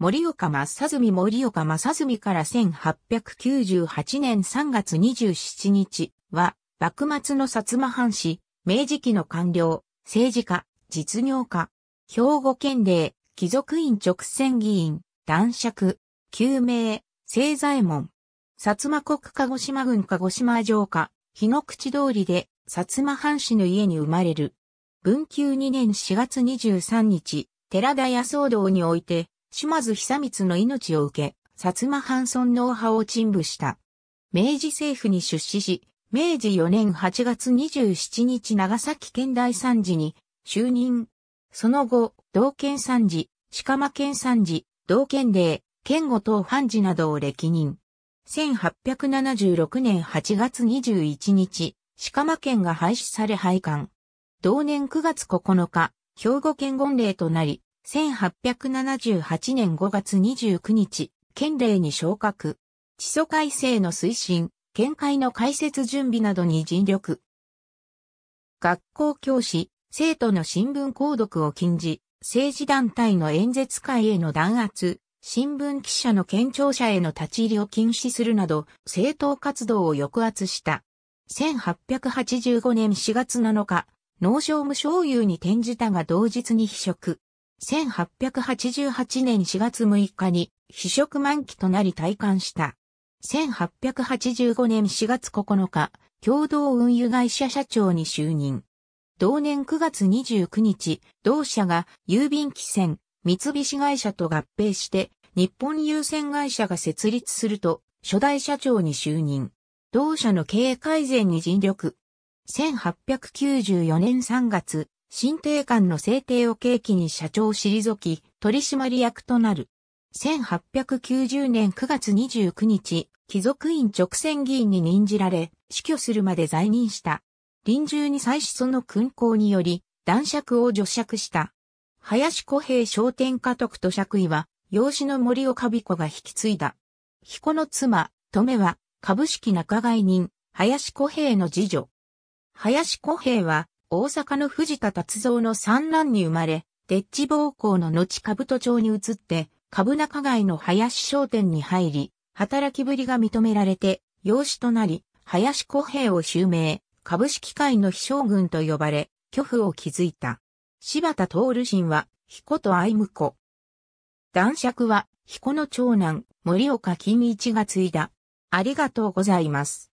森岡正澄森岡正澄から1898年3月27日は、幕末の薩摩藩士、明治期の官僚、政治家、実業家、兵庫県令、貴族院直選議員、男爵、救命、清左衛門、薩摩国鹿児島郡鹿児島城下、日の口通りで、薩摩藩士の家に生まれる。文久2年4月23日、寺田屋騒動において、島津久光の命を受け、薩摩藩村農派を陳部した。明治政府に出資し、明治4年8月27日長崎県大参事に就任。その後、道県参事、鹿間県参事、道県令、県後等藩事などを歴任。1876年8月21日、鹿間県が廃止され廃刊。同年9月9日、兵庫県言令となり、1878年5月29日、県令に昇格。地租改正の推進、県会の開設準備などに尽力。学校教師、生徒の新聞購読を禁じ、政治団体の演説会への弾圧、新聞記者の県庁舎への立ち入りを禁止するなど、政党活動を抑圧した。1885年4月7日、農商務商友に転じたが同日に被職。1888年4月6日に、非職満期となり退官した。1885年4月9日、共同運輸会社社長に就任。同年9月29日、同社が郵便機船、三菱会社と合併して、日本郵船会社が設立すると、初代社長に就任。同社の経営改善に尽力。1894年3月、新定官の制定を契機に社長を退き、取締役となる。1890年9月29日、貴族院直選議員に任じられ、死去するまで在任した。臨終に再始その勲功により、男爵を除爵した。林小平商店家督と爵位は、養子の森岡美子が引き継いだ。彦の妻、留は、株式仲買人、林小平の次女。林小平は、大阪の藤田達造の三男に生まれ、デッチ暴行の後兜町に移って、株中街の林商店に入り、働きぶりが認められて、養子となり、林小平を襲名、株式会の飛将軍と呼ばれ、巨婦を築いた。柴田徹信は、彦と愛婿子。男爵は、彦の長男、森岡金一が継いだ。ありがとうございます。